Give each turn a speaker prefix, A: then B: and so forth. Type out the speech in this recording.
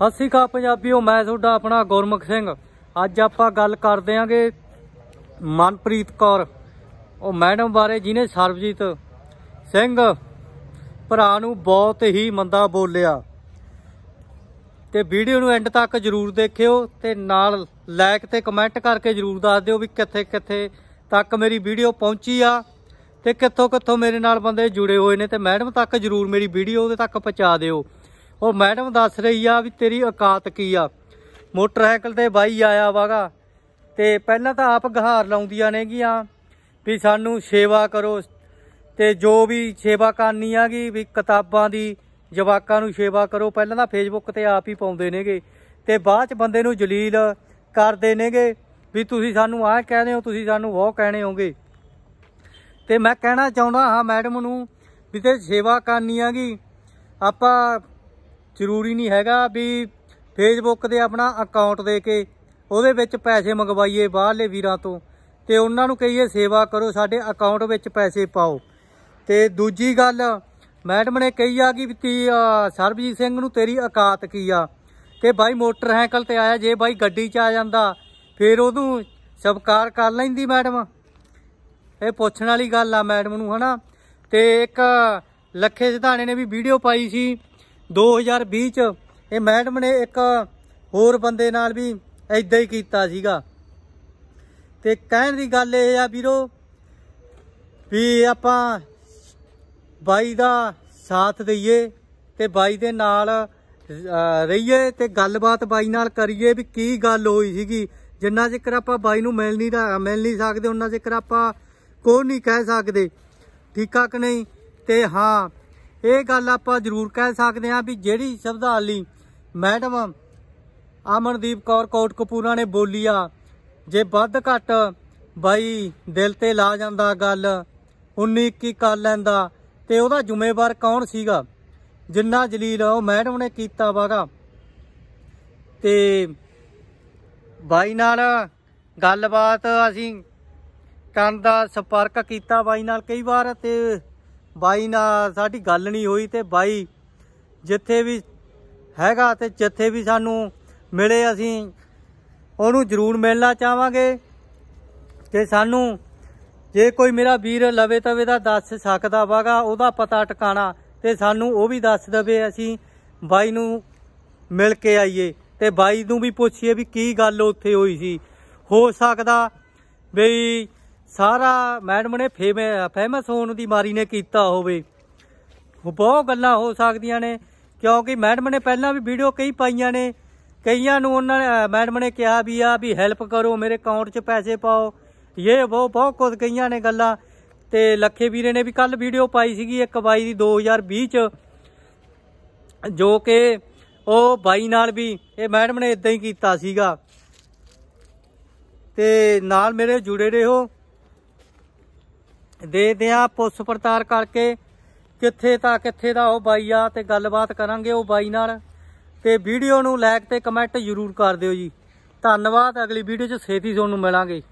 A: ਸਤਿ ਸ਼੍ਰੀ ਅਕਾਲ ਪੰਜਾਬੀਓ ਮੈਂ ਤੁਹਾਡਾ ਆਪਣਾ ਗੁਰਮੁਖ ਸਿੰਘ ਅੱਜ ਆਪਾਂ ਗੱਲ ਕਰਦੇ ਆਂਗੇ ਮਨਪ੍ਰੀਤ ਕੌਰ ਉਹ ਮੈਡਮ ਬਾਰੇ ਜਿਹਨੇ ਸਰਬਜੀਤ ਸਿੰਘ ਭਰਾ ਨੂੰ ਬਹੁਤ ਹੀ ਮੰਦਾ ਬੋਲਿਆ ਤੇ ਵੀਡੀਓ ਨੂੰ ਐਂਡ ਤੱਕ ਜਰੂਰ ਦੇਖਿਓ ਤੇ ਨਾਲ ਲਾਈਕ ਤੇ ਕਮੈਂਟ ਕਰਕੇ ਜਰੂਰ ਦੱਸ ਦਿਓ ਵੀ ਕਿੱਥੇ ਕਿੱਥੇ ਤੱਕ ਮੇਰੀ ਵੀਡੀਓ ਪਹੁੰਚੀ ਆ ਤੇ ਕਿੱਥੋਂ ਕਿੱਥੋਂ ਮੇਰੇ ਨਾਲ ਬੰਦੇ ਜੁੜੇ ਹੋਏ ਨੇ ਤੇ ਮੈਡਮ ਤੱਕ ਜਰੂਰ ਮੇਰੀ ਵੀਡੀਓ ਉਹਦੇ ਤੱਕ ਪਹੁੰਚਾ ਦਿਓ ਉਹ ਮੈਡਮ ਦੱਸ ਰਹੀ ਆ ਵੀ ਤੇਰੀ ਔਕਾਤ ਕੀ ਆ ਮੋਟਰਸਾਈਕਲ ਤੇ ਬਾਈ ਆਇਆ ਵਾਗਾ ਤੇ ਪਹਿਲਾਂ ਤਾਂ ਆਪ ਗਹਾਰ ਲਾਉਂਦੀਆਂ ਨੇ ਗਿਆ ਵੀ ਸਾਨੂੰ ਸੇਵਾ ਕਰੋ ਤੇ ਜੋ ਵੀ ਸੇਵਾ ਕਰਨੀ ਆਗੀ ਵੀ ਕਿਤਾਬਾਂ ਦੀ ਜਵਾਕਾਂ ਨੂੰ ਸੇਵਾ ਕਰੋ ਪਹਿਲਾਂ ਤਾਂ ਫੇਸਬੁੱਕ ਤੇ ਆਪ ਹੀ ਪਾਉਂਦੇ ਨੇਗੇ ਤੇ ਬਾਅਦ ਚ ਬੰਦੇ ਨੂੰ ਜਲੀਲ ਕਰਦੇ ਨੇਗੇ ਵੀ ਤੁਸੀਂ ਸਾਨੂੰ ਆਹ ਕਹਿੰਦੇ ਹੋ ਤੁਸੀਂ ਸਾਨੂੰ ਉਹ ਕਹਿਣੇ ਹੋਗੇ ਤੇ ਮੈਂ ਕਹਿਣਾ ਚਾਹੁੰਦਾ ਹਾਂ ਮੈਡਮ ਨੂੰ ਵੀ ਤੇ ਸੇਵਾ ਕਰਨੀ ਆਗੀ ਆਪਾਂ ਜ਼ਰੂਰੀ ਨਹੀਂ ਹੈਗਾ ਵੀ ਫੇਸਬੁੱਕ ਤੇ ਆਪਣਾ ਅਕਾਊਂਟ ਦੇ ਕੇ ਉਹਦੇ ਵਿੱਚ ਪੈਸੇ ਮੰਗਵਾਈਏ ਬਾਹਰਲੇ ਵੀਰਾਂ ਤੋਂ ਤੇ ਉਹਨਾਂ ਨੂੰ ਕਹੀਏ ਸੇਵਾ ਕਰੋ ਸਾਡੇ ਅਕਾਊਂਟ ਵਿੱਚ ਪੈਸੇ ਪਾਓ ਤੇ ਦੂਜੀ ਗੱਲ ਮੈਡਮ ਨੇ ਕਹੀ ਆ ਕਿ ਸਰਬਜੀਤ ਸਿੰਘ ਨੂੰ ਤੇਰੀ ਔਕਾਤ ਕੀ ਆ ਤੇ ਬਾਈ ਮੋਟਰਸਾਈਕਲ ਤੇ ਆਇਆ ਜੇ ਬਾਈ ਗੱਡੀ 'ਚ ਆ ਜਾਂਦਾ ਫਿਰ ਉਹਨੂੰ ਸਬਕਾਰ ਕਰ ਲੈਂਦੀ ਮੈਡਮ ਇਹ ਪੁੱਛਣ ਵਾਲੀ ਗੱਲ ਆ ਮੈਡਮ ਨੂੰ ਹਨਾ ਤੇ ਇੱਕ ਲੱਖੇ ਸਿਧਾਣੇ ਨੇ ਵੀ ਵੀਡੀਓ ਪਾਈ ਸੀ 2020 ਚ ਇਹ ਮੈਡਮ ਨੇ ਇੱਕ ਹੋਰ ਬੰਦੇ ਨਾਲ ਵੀ ਐਦਾਂ ਹੀ ਕੀਤਾ ਸੀਗਾ ਤੇ ਕਹਿਣ ਦੀ ਗੱਲ ਇਹ ਆ ਵੀਰੋ ਵੀ ਆਪਾਂ ਬਾਈ ਦਾ ਸਾਥ ਦਈਏ ਤੇ ਬਾਈ ਦੇ ਨਾਲ ਰਹੀਏ ਤੇ ਗੱਲਬਾਤ ਬਾਈ ਨਾਲ ਕਰੀਏ ਵੀ ਕੀ ਗੱਲ ਹੋਈ ਸੀਗੀ ਜਿੰਨਾ ਚਿਰ ਆਪਾਂ ਬਾਈ ਨੂੰ ਮਿਲ ਨਹੀਂ ਮਿਲ ਨਹੀਂ ਸਕਦੇ ਉਹਨਾਂ ਚਿਰ ਆਪਾਂ ਕੋਈ ਨਹੀਂ ਕਹਿ ਸਕਦੇ ਠੀਕਾ ਕਿ ਨਹੀਂ ਤੇ ਹਾਂ ਇਹ ਗੱਲ ਆਪਾਂ ਜ਼ਰੂਰ ਕਹਿ ਸਕਦੇ ਹਾਂ ਵੀ ਜਿਹੜੀ ਸ਼ਬਦਾਲੀ ਮੈਡਮ ਅਮਨਦੀਪ ਕੌਰ ਕੋਟ ਕਪੂਰਾ ਨੇ ਬੋਲੀ ਆ ਜੇ ਵੱਧ ਘੱਟ ਬਾਈ ਦਿਲ ਤੇ ਲਾ ਜਾਂਦਾ ਗੱਲ 19 ਕੀ ਕਰ ਲੈਂਦਾ ਤੇ ਉਹਦਾ ਜ਼ਿੰਮੇਵਾਰ ਕੌਣ ਸੀਗਾ ਜਿੰਨਾ ਜਲੀਲ ਉਹ ਮੈਡਮ ਨੇ ਕੀਤਾ ਵਾਗਾ ਤੇ ਬਾਈ ਨਾਲ ਗੱਲਬਾਤ ਅਸੀਂ ਕਰਨ ਦਾ ਸੰਪਰਕ ਕੀਤਾ ਬਾਈ ਨਾਲ ਕਈ ਵਾਰ ਤੇ ਬਾਈ ਨਾਲ ਸਾਡੀ ਗੱਲ ਨਹੀਂ ਹੋਈ ਤੇ ਬਾਈ ਜਿੱਥੇ ਵੀ ਹੈਗਾ ਤੇ ਜਿੱਥੇ ਵੀ ਸਾਨੂੰ ਮਿਲੇ ਅਸੀਂ ਉਹਨੂੰ ਜ਼ਰੂਰ ਮਿਲਣਾ ਚਾਹਾਂਗੇ ਤੇ ਸਾਨੂੰ ਜੇ ਕੋਈ ਮੇਰਾ ਵੀਰ ਲਵੇ ਤਵੇ ਦਾ ਦੱਸ ਸਕਦਾ ਵਾਗਾ ਉਹਦਾ ਪਤਾ ਟਿਕਾਣਾ ਤੇ ਸਾਨੂੰ ਉਹ ਵੀ ਦੱਸ ਦਵੇ ਅਸੀਂ ਬਾਈ ਨੂੰ ਮਿਲ ਕੇ ਆਈਏ ਤੇ ਬਾਈ ਨੂੰ ਵੀ ਪੁੱਛੀਏ ਵੀ ਕੀ ਗੱਲ ਉੱਥੇ ਹੋਈ ਸੀ ਹੋ ਸਕਦਾ ਬਈ ਸਾਰਾ ਮੈਡਮ ਨੇ ਫੇਮਸ ਹੋਣ ਦੀ ਮਾਰੀ ਨੇ ਕੀਤਾ ਹੋਵੇ ਬਹੁਤ ਗੱਲਾਂ ਹੋ ਸਕਦੀਆਂ ਨੇ ਕਿਉਂਕਿ ਮੈਡਮ ਨੇ ਪਹਿਲਾਂ ਵੀ ਵੀਡੀਓ ਕਈ ਪਾਈਆਂ ਨੇ ਕਈਆਂ ਨੂੰ ਉਹਨਾਂ ਨੇ ਮੈਡਮ ਨੇ ਕਿਹਾ ਵੀ ਆ ਵੀ ਹੈਲਪ ਕਰੋ ਮੇਰੇ ਅਕਾਊਂਟ 'ਚ ਪੈਸੇ ਪਾਓ ਇਹ ਉਹ ਬਹੁਤ ਕੁਝ ਕਈਆਂ ਨੇ ਗੱਲਾਂ ਤੇ ਲੱਖੇ ਵੀਰੇ ਨੇ ਵੀ ਕੱਲ ਵੀਡੀਓ ਪਾਈ ਸੀਗੀ 1 ਬਾਈ ਦੀ 2020 'ਚ ਜੋ ਕਿ ਉਹ ਬਾਈ ਨਾਲ ਵੀ ਇਹ ਮੈਡਮ ਨੇ ਇਦਾਂ ਹੀ ਕੀਤਾ ਸੀਗਾ ਤੇ ਨਾਲ ਮੇਰੇ ਜੁੜੇ ਰਹੋ ਦੇ ਦਿਆ ਪੁੱਛ ਪੜਤਾਲ ਕਰਕੇ ਕਿੱਥੇ ਤਾਂ ਕਿੱਥੇ ਦਾ ਉਹ ਬਾਈ ਆ ਤੇ ਗੱਲਬਾਤ ਕਰਾਂਗੇ ਉਹ ਬਾਈ ਨਾਲ ਤੇ ਵੀਡੀਓ ਨੂੰ ਲਾਈਕ ਤੇ ਕਮੈਂਟ ਜ਼ਰੂਰ ਕਰ ਦਿਓ ਜੀ ਧੰਨਵਾਦ ਅਗਲੀ ਵੀਡੀਓ 'ਚ ਛੇਤੀ ਤੁਹਾਨੂੰ ਮਿਲਾਂਗੇ